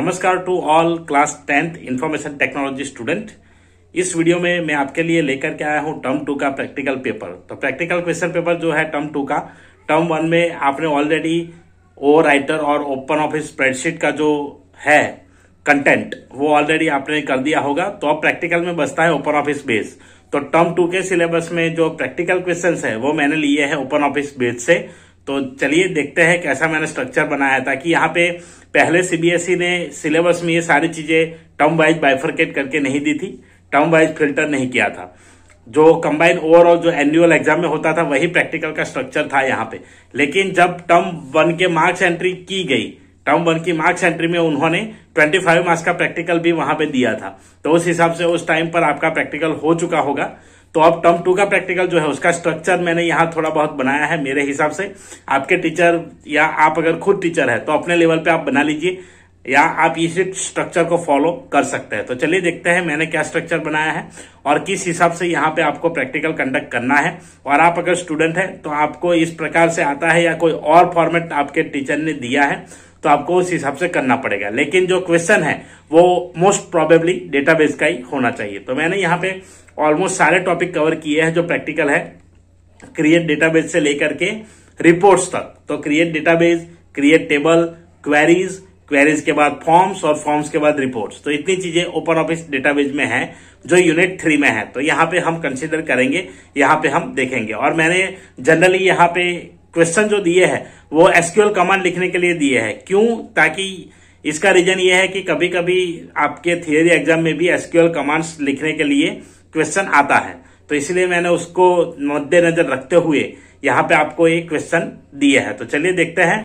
नमस्कार to all class tenth information technology student इस video में मैं आपके लिए लेकर के आया हूं टर्म टू का प्रैक्टिकल पेपर तो प्रैक्टिकल क्वेश्चन पेपर जो है टर्म टू का टर्म वन में आपने ऑलरेडी ओ राइटर और ओपन ऑफिस स्प्रेडशीट का जो है कंटेंट वो ऑलरेडी आपने कर दिया होगा तो अब प्रैक्टिकल में बसता है ओपन ऑफिस बेस तो टर्म टू के सिलेबस में जो प्रैक्टिकल क्वेश्चन है वो मैंने लिए है ओपन ऑफिस बेस से तो चलिए देखते हैं कैसा मैंने स्ट्रक्चर बनाया था कि यहाँ पे पहले सीबीएसई e ने सिलेबस में ये सारी चीजें टर्म वाइज बाइफर्केट करके नहीं दी थी टर्म वाइज फिल्टर नहीं किया था जो कंबाइंड ओवरऑल जो एनुअल एग्जाम में होता था वही प्रैक्टिकल का स्ट्रक्चर था यहाँ पे लेकिन जब टर्म वन के मार्क्स एंट्री की गई टर्म वन की मार्क्स एंट्री में उन्होंने 25 मार्क्स का प्रैक्टिकल भी वहां पे दिया था तो उस हिसाब से उस टाइम पर आपका प्रैक्टिकल हो चुका होगा तो अब टर्म टू का प्रैक्टिकल जो है उसका स्ट्रक्चर मैंने यहाँ थोड़ा बहुत बनाया है मेरे हिसाब से आपके टीचर या आप अगर खुद टीचर है तो अपने लेवल पे आप बना लीजिए या आप इसी स्ट्रक्चर को फॉलो कर सकते हैं तो चलिए देखते हैं मैंने क्या स्ट्रक्चर बनाया है और किस हिसाब से यहाँ पे आपको प्रैक्टिकल कंडक्ट करना है और आप अगर स्टूडेंट है तो आपको इस प्रकार से आता है या कोई और फॉर्मेट आपके टीचर ने दिया है तो आपको उस हिसाब से करना पड़ेगा लेकिन जो क्वेश्चन है वो मोस्ट प्रोबेबली डेटाबेस का ही होना चाहिए तो मैंने यहाँ पे ऑलमोस्ट सारे टॉपिक कवर किए हैं जो प्रैक्टिकल है क्रिएट डेटाबेस से लेकर के रिपोर्ट्स तक तो create database create table queries queries के बाद फॉर्म्स और फॉर्म्स के बाद रिपोर्ट्स तो इतनी चीजें ओपन ऑफिस डेटाबेस में है जो यूनिट थ्री में है तो यहाँ पे हम कंसिडर करेंगे यहाँ पे हम देखेंगे और मैंने जनरली यहाँ पे क्वेश्चन जो दिए हैं वो एसक्यूएल कमांड लिखने के लिए दिए हैं क्यों ताकि इसका रीजन ये है कि कभी कभी आपके थियोरी एग्जाम में भी एसक्यूएल कमांड्स लिखने के लिए क्वेश्चन आता है तो इसलिए मैंने उसको मद्देनजर रखते हुए यहाँ पे आपको एक क्वेश्चन दिया है तो चलिए देखते हैं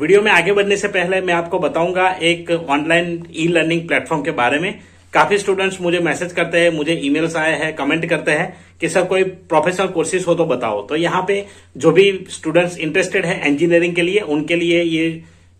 वीडियो में आगे बढ़ने से पहले मैं आपको बताऊंगा एक ऑनलाइन ई लर्निंग प्लेटफॉर्म के बारे में काफी स्टूडेंट्स मुझे मैसेज करते हैं मुझे ईमेल्स आए हैं कमेंट करते हैं कि सर कोई प्रोफेशनल कोर्सेज हो तो बताओ तो यहाँ पे जो भी स्टूडेंट्स इंटरेस्टेड है इंजीनियरिंग के लिए उनके लिए ये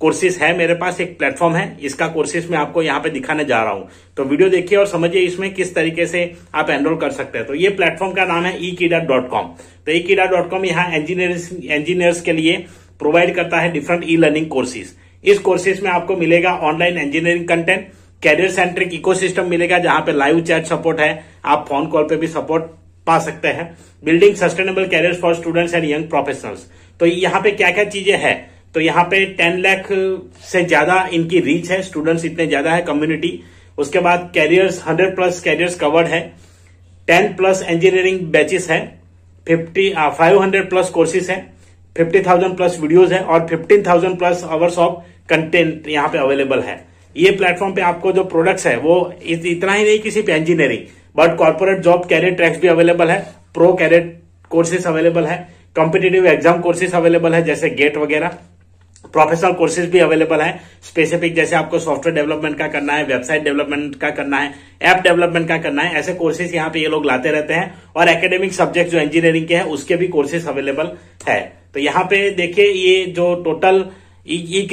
कोर्सेज है मेरे पास एक प्लेटफॉर्म है इसका कोर्सेज मैं आपको यहाँ पे दिखाने जा रहा हूँ तो वीडियो देखिए और समझिए इसमें किस तरीके से आप एनरोल कर सकते हैं तो ये प्लेटफॉर्म का नाम है ई कीडा डॉट कॉम तो ई कीडा डॉट कॉम यहाँ इंजीनियर्स इंजीनियर्स के लिए प्रोवाइड करता है डिफरेंट ई लर्निंग कोर्सेज इस कोर्सेज में आपको मिलेगा online engineering content career centric system मिलेगा जहां पे लाइव चैट सपोर्ट है आप फोन कॉल पे भी सपोर्ट पा सकते हैं building sustainable career for students and young professionals तो यहाँ पे क्या क्या चीजें हैं तो यहाँ पे टेन लैख से ज्यादा इनकी रीच है स्टूडेंट्स इतने ज्यादा है कम्युनिटी उसके बाद careers hundred plus careers covered है टेन प्लस इंजीनियरिंग बैचेस है fifty five hundred plus courses है फिफ्टी थाउजेंड प्लस वीडियोज है और fifteen thousand plus hours of content यहाँ पे अवेलेबल है ये प्लेटफॉर्म पे आपको जो प्रोडक्ट्स है वो इतना ही नहीं किसी पे engineering but corporate job career tracks भी अवेलेबल है प्रो कैरियर कोर्सेस अवेलेबल है कॉम्पिटेटिव एग्जाम कोर्सेस अवेलेबल है जैसे गेट वगैरह प्रोफेशनल कोर्सेज भी अवेलेबल है स्पेसिफिक जैसे आपको सॉफ्टवेयर डेवलपमेंट का करना है वेबसाइट डेवलपमेंट का करना है ऐप डेवलपमेंट का करना है ऐसे कोर्सेज यहाँ पे ये लोग लाते रहते हैं और एकेडमिक सब्जेक्ट जो इंजीनियरिंग के हैं उसके भी कोर्सेज अवेलेबल है तो यहाँ पे देखिये ये जो टोटल ई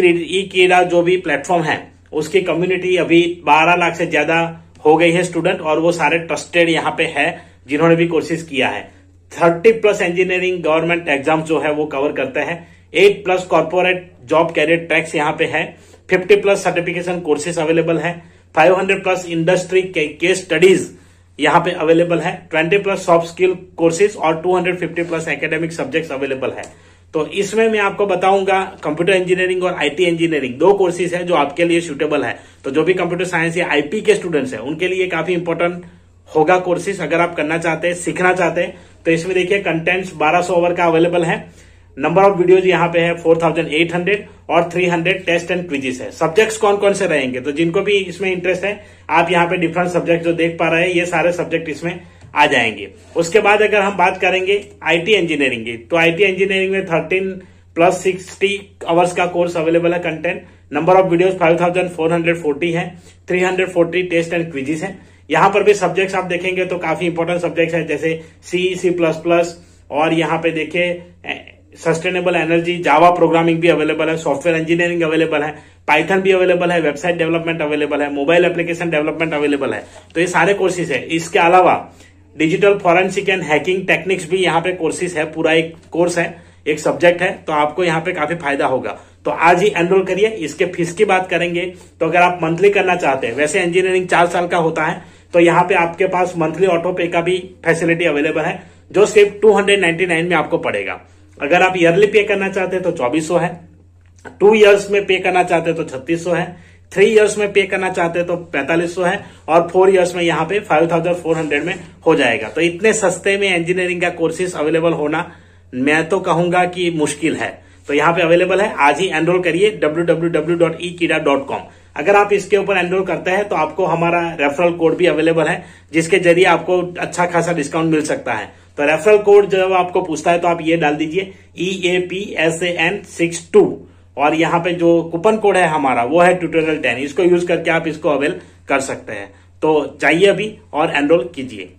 क्रीडा जो भी प्लेटफॉर्म है उसकी कम्युनिटी अभी बारह लाख से ज्यादा हो गई है स्टूडेंट और वो सारे ट्रस्टेड यहाँ पे है जिन्होंने भी कोर्सेज किया है thirty plus engineering government exam जो है वो कवर करते हैं eight plus corporate job career tracks यहाँ पे है 50 प्लस सर्टिफिकेशन कोर्सेस अवेलेबल है 500 प्लस इंडस्ट्री केस स्टडीज यहाँ पे अवेलेबल है 20 प्लस सॉफ्ट स्किल कोर्सेज और 250 प्लस एकेडमिक सब्जेक्ट्स अवेलेबल है तो इसमें मैं आपको बताऊंगा कंप्यूटर इंजीनियरिंग और आईटी इंजीनियरिंग दो कोर्सेज है जो आपके लिए सुटेबल है तो जो भी कंप्यूटर साइंस या आईपी के स्टूडेंट्स है उनके लिए काफी इंपॉर्टेंट होगा कोर्सेज अगर आप करना चाहते हैं सीखना चाहते हैं तो इसमें देखिए कंटेंट्स 1200 ओवर का अवेलेबल है नंबर ऑफ वीडियोज यहाँ पे है 4800 और 300 टेस्ट एंड क्विजिस है सब्जेक्ट्स कौन कौन से रहेंगे तो जिनको भी इसमें इंटरेस्ट है आप यहाँ पे डिफरेंट सब्जेक्ट जो देख पा रहे हैं ये सारे सब्जेक्ट इसमें आ जाएंगे उसके बाद अगर हम बात करेंगे आईटी इंजीनियरिंग की तो आईटी इंजीनियरिंग में थर्टीन प्लस सिक्सटी आवर्स का कोर्स अवेलेबल है content number of five hundred forty है फोर्टी टेस्ट एंड क्विजिस है यहाँ पर भी सब्जेक्ट्स आप देखेंगे तो काफी इंपॉर्टेंट सब्जेक्ट्स है जैसे सी सी प्लस प्लस और यहाँ पे देखिये सस्टेनेबल एनर्जी जावा प्रोग्रामिंग भी अवेलेबल है सॉफ्टवेयर इंजीनियरिंग अवेलेबल है पाइथन भी अवेलेबल है वेबसाइट डेवलपमेंट अवेलेबल है मोबाइल एप्लीकेशन डेवलपमेंट अवेलेबल है तो ये सारे कोर्सेज है इसके अलावा digital forensic and hacking techniques भी यहाँ पे कोर्सेज है पूरा एक कोर्स है एक सब्जेक्ट है तो आपको यहाँ पे काफी फायदा होगा तो आज ही एनरोल करिए इसके फीस की बात करेंगे तो अगर आप मंथली करना चाहते हैं वैसे इंजीनियरिंग चार साल का होता है तो यहाँ पे आपके पास मंथली ऑटो पे का भी फैसिलिटी अवेलेबल है जो सिर्फ 299 में आपको पड़ेगा अगर आप ईयरली पे करना चाहते हैं तो चौबीस है टू ईयर्स में पे करना चाहते हैं तो छत्तीस है थ्री इयर्स में पे करना चाहते हैं तो पैंतालीस सौ है और फोर इयर्स में यहाँ पे फाइव थाउजेंड फोर हंड्रेड में हो जाएगा तो इतने सस्ते में इंजीनियरिंग का कोर्सेज अवेलेबल होना मैं तो कहूंगा कि मुश्किल है तो यहाँ पे अवेलेबल है आज ही एनरोल करिए W W W dot e Keeda dot com अगर आप इसके ऊपर एनरोल करते हैं तो आपको हमारा रेफरल कोड भी अवेलेबल है जिसके जरिए आपको अच्छा खासा डिस्काउंट मिल सकता है तो रेफरल कोड जब आपको पूछता है तो आप ये डाल दीजिए E A P S A N six two और यहाँ पे जो कूपन कोड है हमारा वो है ट्यूटोरियल टेन इसको यूज करके आप इसको अवेल कर सकते हैं तो जाइए अभी और एनरोल कीजिए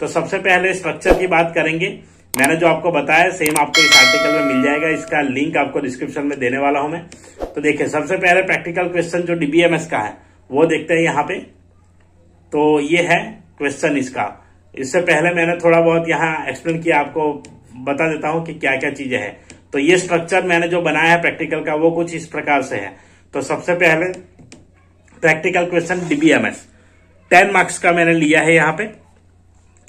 तो सबसे पहले स्ट्रक्चर की बात करेंगे मैंने जो आपको बताया सेम आपको इस आर्टिकल में मिल जाएगा इसका लिंक आपको डिस्क्रिप्शन में देने वाला हूं मैं तो देखिये सबसे पहले प्रैक्टिकल क्वेश्चन जो डीबीएमएस का है वो देखते हैं यहाँ पे तो ये है क्वेश्चन इसका इससे पहले मैंने थोड़ा बहुत यहाँ एक्सप्लेन किया आपको बता देता हूं कि क्या क्या चीजें हैं तो ये स्ट्रक्चर मैंने जो बनाया है प्रैक्टिकल का वो कुछ इस प्रकार से है तो सबसे पहले practical question DBMS ten marks का मैंने लिया है यहाँ पे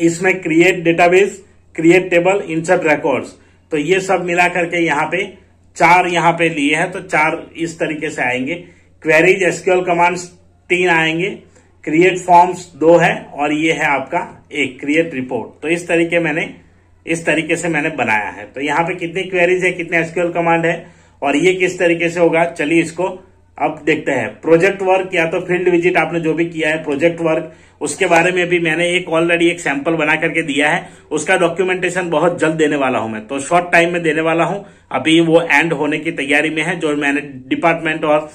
इसमें create database create table insert records तो ये सब मिला करके यहाँ पे चार यहाँ पे लिए हैं तो चार इस तरीके से आएंगे क्वेरीज एसक्यूएल कमांड्स तीन आएंगे क्रिएट फॉर्म्स दो है और ये है आपका एक क्रिएट रिपोर्ट तो इस तरीके मैंने इस तरीके से मैंने बनाया है तो यहाँ पे कितनी क्वेरीज है कितने एसक्यूएल कमांड है और ये किस तरीके से होगा चलिए इसको अब देखते हैं प्रोजेक्ट वर्क या तो फील्ड विजिट आपने जो भी किया है प्रोजेक्ट वर्क उसके बारे में भी मैंने एक ऑलरेडी एक सैंपल बना करके दिया है उसका डॉक्यूमेंटेशन बहुत जल्द देने वाला हूं मैं तो शॉर्ट टाइम में देने वाला हूं अभी वो एंड होने की तैयारी में है जो मैंने डिपार्टमेंट और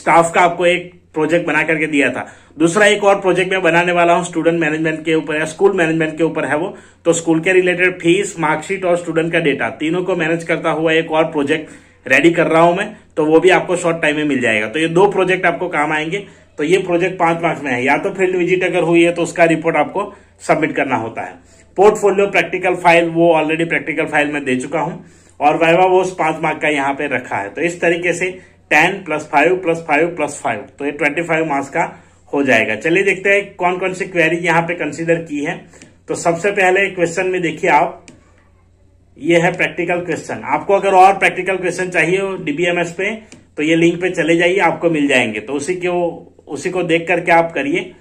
स्टाफ का आपको एक प्रोजेक्ट बना करके दिया था दूसरा एक और प्रोजेक्ट मैं बनाने वाला हूं स्टूडेंट मैनेजमेंट के ऊपर या स्कूल मैनेजमेंट के ऊपर है वो तो स्कूल के रिलेटेड फीस मार्कशीट और स्टूडेंट का डेटा तीनों को मैनेज करता हुआ एक और प्रोजेक्ट रेडी कर रहा हूं मैं तो वो भी आपको शॉर्ट टाइम में मिल जाएगा तो ये दो प्रोजेक्ट आपको काम आएंगे तो ये प्रोजेक्ट पांच मार्क्स में है या तो फील्ड विजिट अगर हुई है तो उसका रिपोर्ट आपको सबमिट करना होता है पोर्टफोलियो प्रैक्टिकल फाइल वो ऑलरेडी प्रैक्टिकल फाइल में दे चुका हूं और वाइवा वो पांच मार्क का यहाँ पे रखा है तो इस तरीके से ten plus five plus five plus five तो ये ट्वेंटी फाइव मार्क्स का हो जाएगा चलिए देखते हैं कौन कौन सी क्वेरी यहाँ पे कंसिडर की है तो सबसे पहले क्वेश्चन में देखिए आप ये है प्रैक्टिकल क्वेश्चन आपको अगर और प्रैक्टिकल क्वेश्चन चाहिए डीबीएमएस पे तो ये लिंक पे चले जाइए आपको मिल जाएंगे तो उसी के वो उसी को देख करके आप करिए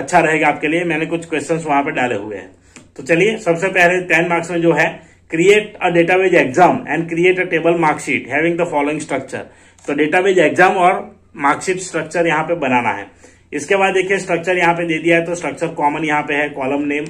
अच्छा रहेगा आपके लिए मैंने कुछ क्वेश्चंस वहां पर डाले हुए हैं तो चलिए सबसे पहले टेन मार्क्स में जो है create a database exam and create a table marksheet having the following structure तो डेटाबेज एग्जाम और मार्कशीट स्ट्रक्चर यहाँ पे बनाना है इसके बाद देखिए स्ट्रक्चर यहाँ पे दे दिया है तो स्ट्रक्चर कॉमन यहाँ पे है कॉलम नेम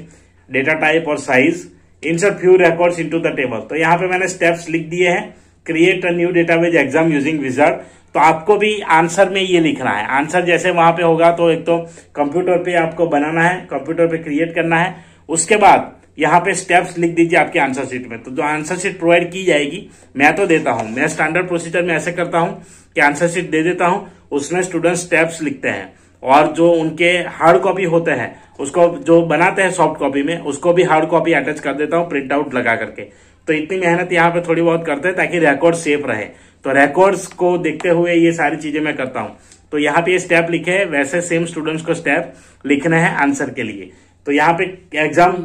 डेटा टाइप और size insert few records into the table तो यहाँ पे मैंने स्टेप्स लिख दिए हैं create a new database exam using wizard तो आपको भी आंसर में ये लिखना है आंसर जैसे वहां पे होगा तो एक तो कंप्यूटर पे आपको बनाना है कंप्यूटर पे क्रिएट करना है उसके बाद यहाँ पे स्टेप्स लिख दीजिए आपके आंसर शीट में तो जो आंसर शीट प्रोवाइड की जाएगी मैं तो देता हूँ मैं स्टैंडर्ड प्रोसीजर में ऐसे करता हूँ कि आंसर शीट दे देता हूँ उसमें स्टूडेंट स्टेप्स लिखते हैं और जो उनके हार्ड कॉपी होते हैं उसको जो बनाते हैं सॉफ्ट कॉपी में उसको भी हार्ड कॉपी अटैच कर देता हूँ प्रिंट आउट लगा करके तो इतनी मेहनत यहाँ पे थोड़ी बहुत करते हैं ताकि रिकॉर्ड सेफ रहे तो रिकॉर्ड्स को देखते हुए ये सारी चीजें मैं करता हूँ तो यहाँ पे स्टेप लिखे है वैसे सेम स्टूडेंट्स को स्टेप लिखना है आंसर के लिए तो यहाँ पे एग्जाम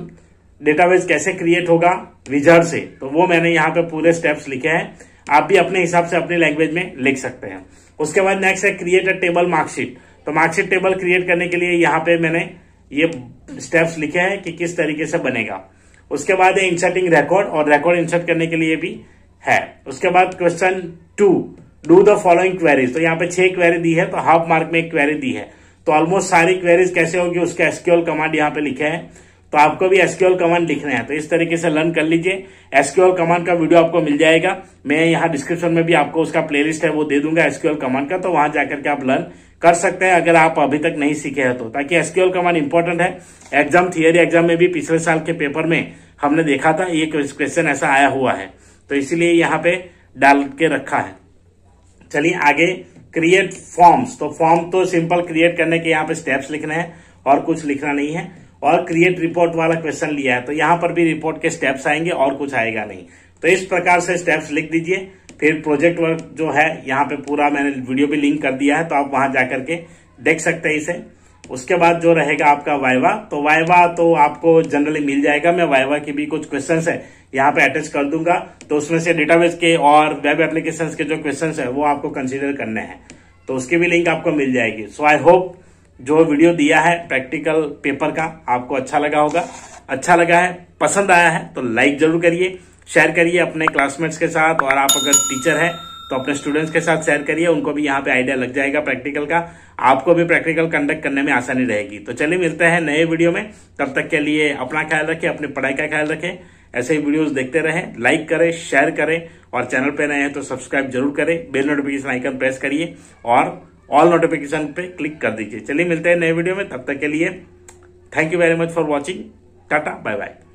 डेटाबेस कैसे क्रिएट होगा रिजर्व से तो वो मैंने यहाँ पे पूरे स्टेप्स लिखे हैं आप भी अपने हिसाब से अपनी लैंग्वेज में लिख सकते हैं उसके बाद नेक्स्ट है क्रिएट अ टेबल मार्कशीट तो मार्कशीट टेबल क्रिएट करने के लिए यहाँ पे मैंने ये स्टेप्स लिखे हैं कि किस तरीके से बनेगा उसके बाद है इंसर्टिंग रिकॉर्ड और रिकॉर्ड इंसर्ट करने के लिए भी है उसके बाद question to do the following queries तो यहाँ पे छह क्वेरी दी है तो हाफ मार्क में एक क्वेरी दी है तो ऑलमोस्ट सारी क्वेरीज कैसे होगी उसका एसक्यूएल कमांड यहाँ पे लिखे है तो आपको भी एसक्यूएल कमांड लिखना है तो इस तरीके से लर्न कर लीजिए एसक्यूएल कमांड का वीडियो आपको मिल जाएगा मैं यहाँ डिस्क्रिप्शन में भी आपको उसका प्लेलिस्ट है वो दे दूंगा एसक्यूएल कमांड का तो वहां जाकर के आप लर्न कर सकते हैं अगर आप अभी तक नहीं सीखे हैं तो ताकि एसक्यूएल कमांड इंपॉर्टेंट है एग्जाम थियरी एग्जाम में भी पिछले साल के पेपर में हमने देखा था ये क्वेश्चन ऐसा आया हुआ है तो इसीलिए यहाँ पे डाल के रखा है चलिए आगे क्रिएट फॉर्म्स तो फॉर्म तो सिंपल क्रिएट करने के यहाँ पे स्टेप्स लिखने हैं और कुछ लिखना नहीं है और क्रिएट रिपोर्ट वाला क्वेश्चन लिया है तो यहां पर भी रिपोर्ट के स्टेप्स आएंगे और कुछ आएगा नहीं तो इस प्रकार से स्टेप्स लिख दीजिए फिर प्रोजेक्ट वर्क जो है यहाँ पे पूरा मैंने वीडियो भी लिंक कर दिया है तो आप वहां जाकर के देख सकते हैं इसे उसके बाद जो रहेगा आपका वाइवा तो वाइवा तो आपको जनरली मिल जाएगा मैं वाइवा के भी कुछ क्वेश्चन है यहाँ पे अटैच कर दूंगा तो उसमें से डेटाबेस के और वेब एप्लीकेशन के जो क्वेश्चन है वो आपको कंसिडर करने हैं तो उसकी भी लिंक आपको मिल जाएगी सो आई होप जो वीडियो दिया है प्रैक्टिकल पेपर का आपको अच्छा लगा होगा अच्छा लगा है पसंद आया है तो लाइक जरूर करिए शेयर करिए अपने क्लासमेट्स के साथ और आप अगर टीचर हैं तो अपने स्टूडेंट्स के साथ शेयर करिए उनको भी यहाँ पे आइडिया लग जाएगा प्रैक्टिकल का आपको भी प्रैक्टिकल कंडक्ट करने में आसानी रहेगी तो चलिए मिलते हैं नए वीडियो में तब तक के लिए अपना ख्याल रखें अपनी पढ़ाई का ख्याल रखें ऐसे ही वीडियोज देखते रहें लाइक करें शेयर करें और चैनल पर नए हैं तो सब्सक्राइब जरूर करें बेल नोटिफिकेशन आइकन प्रेस करिए और ऑल नोटिफिकेशन पे क्लिक कर दीजिए चलिए मिलते हैं नए वीडियो में तब तक के लिए thank you very much for watching tata bye bye